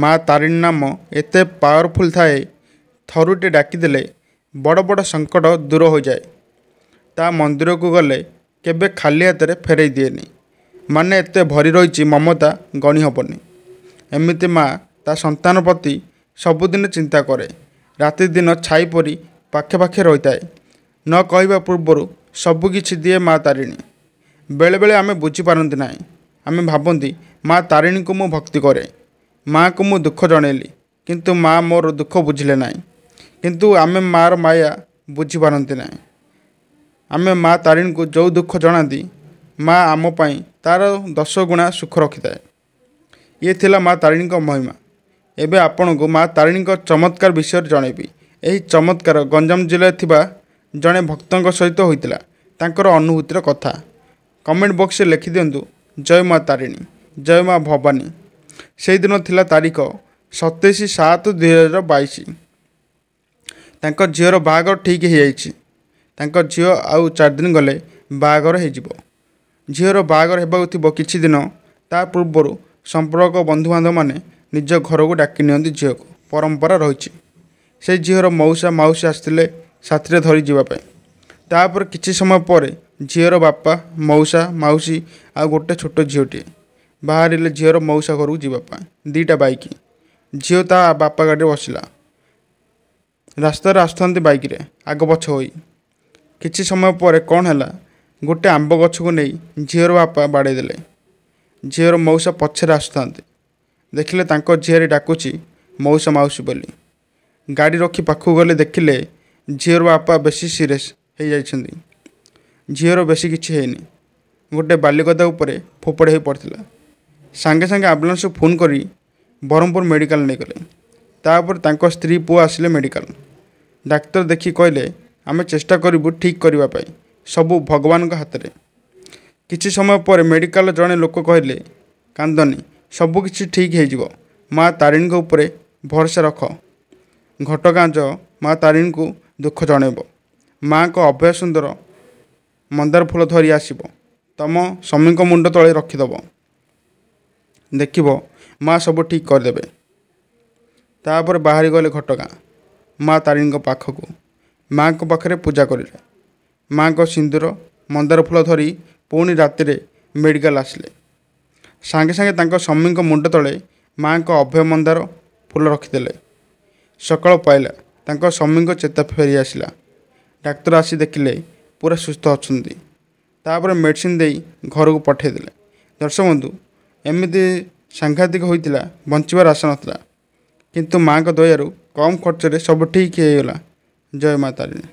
ମା ତାରିଣୀ ନାମ ଏତେ ପାୱାରଫୁଲ୍ ଥାଏ ଥରୁଟେ ଡାକିଦେଲେ ବଡ଼ ବଡ଼ ସଙ୍କଟ ଦୂର ହୋଇଯାଏ ତା ମନ୍ଦିରକୁ ଗଲେ କେବେ ଖାଲି ହାତରେ ଫେରେଇ ଦିଏନି ମାନେ ଏତେ ଭରି ରହିଛି ମମତା ଗଣି ହେବନି ଏମିତି ମା ତା ସନ୍ତାନ ପ୍ରତି ସବୁଦିନ ଚିନ୍ତା କରେ ରାତି ଦିନ ଛାଇ ପରି ପାଖେ ପାଖେ ରହିଥାଏ ନ କହିବା ପୂର୍ବରୁ ସବୁକିଛି ଦିଏ ମା ତାରିଣୀ ବେଳେବେଳେ ଆମେ ବୁଝିପାରନ୍ତି ନାହିଁ ଆମେ ଭାବନ୍ତି ମା ତାରିଣୀକୁ ମୁଁ ଭକ୍ତି କରେ ମାଆକୁ ମୁଁ ଦୁଃଖ ଜଣେଇଲି କିନ୍ତୁ ମା ମୋର ଦୁଃଖ ବୁଝିଲେ ନାହିଁ କିନ୍ତୁ ଆମେ ମାଆର ମାୟା ବୁଝିପାରନ୍ତି ନାହିଁ ଆମେ ମା ତାରିଣୀକୁ ଯେଉଁ ଦୁଃଖ ଜଣାନ୍ତି ମା ଆମ ପାଇଁ ତା'ର ଦଶ ଗୁଣା ସୁଖ ରଖିଥାଏ ଇଏ ଥିଲା ମା ତାରିଣୀଙ୍କ ମହିମା ଏବେ ଆପଣଙ୍କୁ ମା ତାରିଣୀଙ୍କ ଚମତ୍କାର ବିଷୟରେ ଜଣେଇବି ଏହି ଚମତ୍କାର ଗଞ୍ଜାମ ଜିଲ୍ଲାରେ ଥିବା ଜଣେ ଭକ୍ତଙ୍କ ସହିତ ହୋଇଥିଲା ତାଙ୍କର ଅନୁଭୂତିର କଥା କମେଣ୍ଟ ବକ୍ସରେ ଲେଖିଦିଅନ୍ତୁ ଜୟ ମା ତାରିଣୀ ଜୟ ମା ଭବାନୀ ସେହିଦିନ ଥିଲା ତାରିଖ ସତେଇଶ ସାତ ଦୁଇହଜାର ବାଇଶ ତାଙ୍କ ଝିଅର ବାହାଘର ଠିକ୍ ହୋଇଯାଇଛି ତାଙ୍କ ଝିଅ ଆଉ ଚାରି ଦିନ ଗଲେ ବାହାଘର ହୋଇଯିବ ଝିଅର ବାହାଘର ହେବାକୁ ଥିବ କିଛି ଦିନ ତା ପୂର୍ବରୁ ସମ୍ପର୍କ ବନ୍ଧୁବାନ୍ଧବମାନେ ନିଜ ଘରକୁ ଡାକି ନିଅନ୍ତି ଝିଅକୁ ପରମ୍ପରା ରହିଛି ସେ ଝିଅର ମଉସା ମାଉସୀ ଆସିଥିଲେ ସାଥିରେ ଧରି ଯିବା ପାଇଁ ତାପରେ କିଛି ସମୟ ପରେ ଝିଅର ବାପା ମଉସା ମାଉସୀ ଆଉ ଗୋଟେ ଛୋଟ ଝିଅଟିଏ ବାହାରିଲେ ଝିଅର ମଉସା ଘରକୁ ଯିବା ପାଇଁ ଦୁଇଟା ବାଇକ୍ ଝିଅ ତା ବାପା ଗାଡ଼ିରେ ବସିଲା ରାସ୍ତାରେ ଆସୁଥାନ୍ତି ବାଇକ୍ରେ ଆଗ ପଛ ହୋଇ କିଛି ସମୟ ପରେ କ'ଣ ହେଲା ଗୋଟେ ଆମ୍ବ ଗଛକୁ ନେଇ ଝିଅର ବାପା ବାଡ଼େଇ ଦେଲେ ଝିଅର ମଉସା ପଛରେ ଆସୁଥାନ୍ତି ଦେଖିଲେ ତାଙ୍କ ଝିଅରେ ଡାକୁଛି ମଉସା ମାଉସୀ ବୋଲି ଗାଡ଼ି ରଖି ପାଖକୁ ଗଲେ ଦେଖିଲେ ଝିଅର ବାପା ବେଶୀ ସିରିଏସ୍ ହୋଇଯାଇଛନ୍ତି ଝିଅର ବେଶୀ କିଛି ହେଇନି ଗୋଟେ ବାଲିକତା ଉପରେ ଫୋପଡ଼ି ହୋଇ ପଡ଼ିଥିଲା ସାଙ୍ଗେ ସାଙ୍ଗେ ଆମ୍ବୁଲାନ୍ସକୁ ଫୋନ୍ କରି ବରହମପୁର ମେଡ଼ିକାଲ ନେଇଗଲେ ତାପରେ ତାଙ୍କ ସ୍ତ୍ରୀ ପୁଅ ଆସିଲେ ମେଡ଼ିକାଲ ଡାକ୍ତର ଦେଖି କହିଲେ ଆମେ ଚେଷ୍ଟା କରିବୁ ଠିକ୍ କରିବା ପାଇଁ ସବୁ ଭଗବାନଙ୍କ ହାତରେ କିଛି ସମୟ ପରେ ମେଡ଼ିକାଲର ଜଣେ ଲୋକ କହିଲେ କାନ୍ଦନି ସବୁକିଛି ଠିକ୍ ହୋଇଯିବ ମା ତାରିଣୀଙ୍କ ଉପରେ ଭରସା ରଖ ଘଟକାଞ୍ଚ ମା ତାରିଣୀଙ୍କୁ ଦୁଃଖ ଜଣେଇବ ମାଆଙ୍କ ଅଭୟ ସୁନ୍ଦର ମନ୍ଦାର ଫୁଲ ଧରି ଆସିବ ତୁମ ସ୍ୱାମୀଙ୍କ ମୁଣ୍ଡ ତଳେ ରଖିଦେବ ଦେଖିବ ମା ସବୁ ଠିକ୍ କରିଦେବେ ତାପରେ ବାହାରି ଗଲେ ଘଟଗାଁ ମା ତାରିଣୀଙ୍କ ପାଖକୁ ମାଙ୍କ ପାଖରେ ପୂଜା କରିଲେ ମାଙ୍କ ସିନ୍ଦୁର ମନ୍ଦାର ଫୁଲ ଧରି ପୁଣି ରାତିରେ ମେଡ଼ିକାଲ ଆସିଲେ ସାଙ୍ଗେ ସାଙ୍ଗେ ତାଙ୍କ ସ୍ୱାମୀଙ୍କ ମୁଣ୍ଡ ତଳେ ମାଙ୍କ ଅଭୟ ମନ୍ଦାର ଫୁଲ ରଖିଦେଲେ ସକାଳ ପାଇଲା ତାଙ୍କ ସ୍ୱାମୀଙ୍କ ଚେତା ଫେରି ଆସିଲା ଡାକ୍ତର ଆସି ଦେଖିଲେ ପୁରା ସୁସ୍ଥ ଅଛନ୍ତି ତାପରେ ମେଡ଼ିସିନ ଦେଇ ଘରକୁ ପଠାଇଦେଲେ ଦର୍ଶକ ବନ୍ଧୁ ଏମିତି ସାଂଘାତିକ ହୋଇଥିଲା ବଞ୍ଚିବାର ଆଶା ନଥିଲା କିନ୍ତୁ ମାଆଙ୍କ ଦୟାରୁ କମ୍ ଖର୍ଚ୍ଚରେ ସବୁ ଠିକ୍ ହୋଇଗଲା ଜୟ ମା ତାରିଣୀ